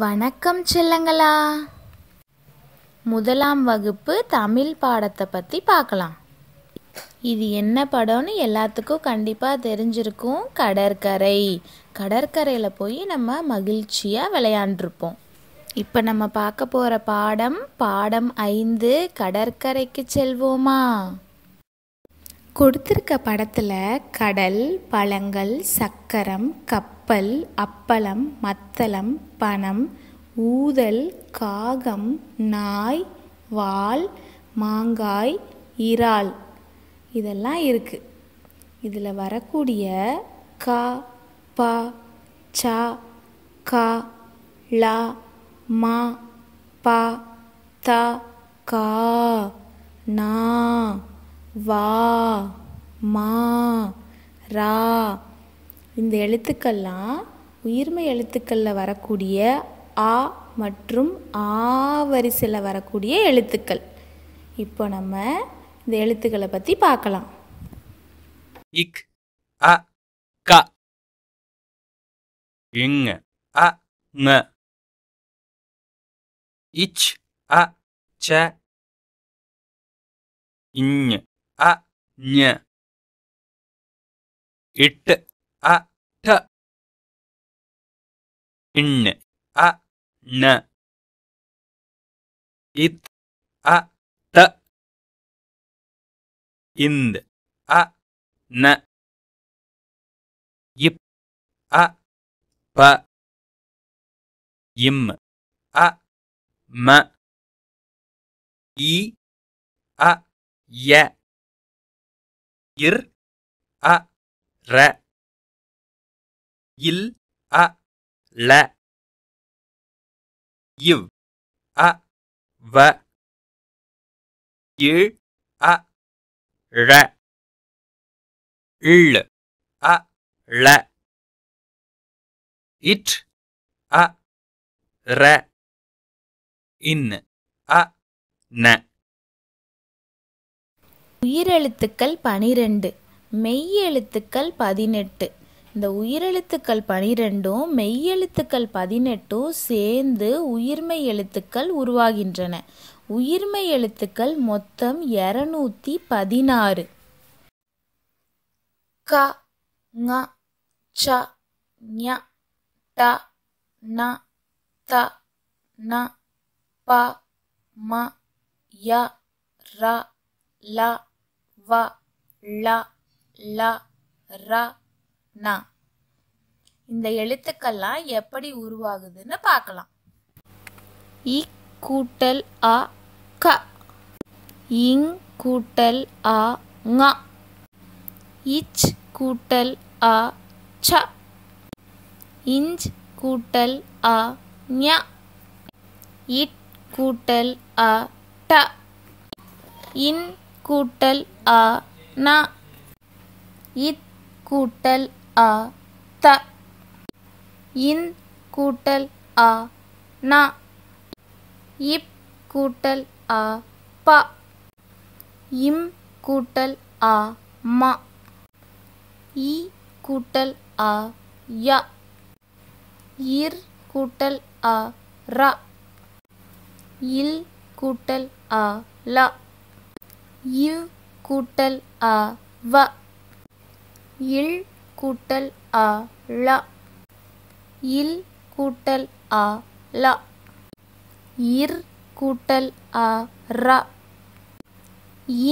வணக்கம் செல்லங்களா முதலாம் வகுப்பு தமிழ் பாடத்தை பற்றி பார்க்கலாம் இது என்ன படம்னு எல்லாத்துக்கும் கண்டிப்பாக தெரிஞ்சிருக்கும் கடற்கரை கடற்கரையில் போய் நம்ம மகிழ்ச்சியாக விளையாண்டுருப்போம் இப்போ நம்ம பார்க்க போகிற பாடம் பாடம் ஐந்து கடற்கரைக்கு செல்வோமா கொடுத்துருக்க படத்தில் கடல் பழங்கள் சக்கரம் கப் அப்பல் அப்பளம் மத்தளம் பணம் ஊதல் காகம் நாய் வால் மாங்காய் இறால் இதெல்லாம் இருக்குது இதில் வரக்கூடிய கா ப ச கா லா மா பா தா கா நா வா மா ரா இந்த எழுத்துக்கள்லாம் உயிர்மை எழுத்துக்களில் வரக்கூடிய ஆ மற்றும் ஆ வரிசையில் வரக்கூடிய எழுத்துக்கள் இப்போ நம்ம இந்த எழுத்துக்களை பற்றி பார்க்கலாம் இக் அ க இங் அ ங இச் அ ச இஞ் அ ஞ இட் a t in a n it a t ind a n yip a pa yim a ma i a ya ir a ra இல் அ ல இவ் அ வ இழ் அ ழ இள் அ ள இட் அ ர இன் அ ந உயிரெழுத்துக்கள் பனிரெண்டு மெய் எழுத்துக்கள் பதினெட்டு இந்த உயிரெழுத்துக்கள் பனிரெண்டும் மெய்யெழுத்துக்கள் பதினெட்டும் சேர்ந்து உயிர்மை எழுத்துக்கள் உருவாகின்றன உயிர்மை எழுத்துக்கள் மொத்தம் இரநூத்தி பதினாறு க ங ச ஞ ட ந த ந ப ம ய ர ல வ ள ல ர நா இந்த எழுத்துக்கள்லாம் எப்படி உருவாகுதுன்னு பார்க்கலாம் இ கூட்டல் அ க இங் கூட்டல் ஆ ங இச் கூட்டல் அ ச இஞ்ச் கூட்டல் அ ஞ இட் கூட்டல் அ ட இன் கூட்டல் அ ந இத் கூட்டல் அ த இன் கூட்டல் அ ந இப் கூட்டல் அ ப இம் கூட்டல் அ ம இ கூட்டல் அ ய இர் கூட்டல் அ ர இல் கூட்டல் அ ல இவ் கூட்டல் அ வ இல் கூட்டல் அ ல இல் கூட்டல் அ ல இர் கூட்டல் அ ர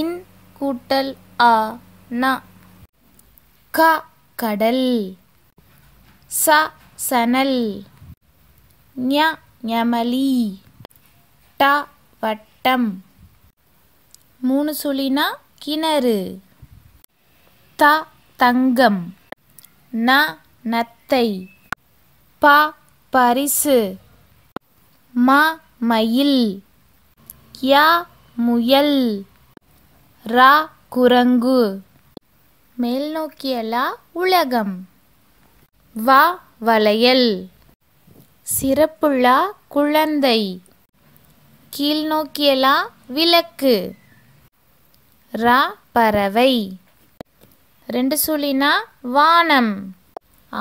இன் கூட்டல் அ ந க கடல் ச சனல் ஞ ஞமலி ட வட்டம் மூணு சொல்லினா கிணறு த தங்கம் ந நத்தை ப பரிசு ம மயில் ய முயல் ர குரங்கு மேல் நோக்கியலா உலகம் வ வளையல் சிறப்புள்ளா குழந்தை கீழ் நோக்கியலா விளக்கு ர பறவை ரெண்டு சுழினா வானம்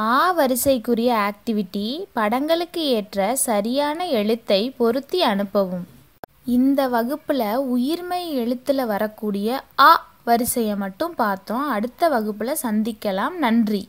ஆ வரிசைக்குரிய ஆக்டிவிட்டி படங்களுக்கு ஏற்ற சரியான எழுத்தை பொருத்தி அனுப்பவும் இந்த வகுப்பில் உயிர்மை எழுத்தில் வரக்கூடிய ஆ வரிசையை மட்டும் பார்த்தோம் அடுத்த வகுப்பில் சந்திக்கலாம் நன்றி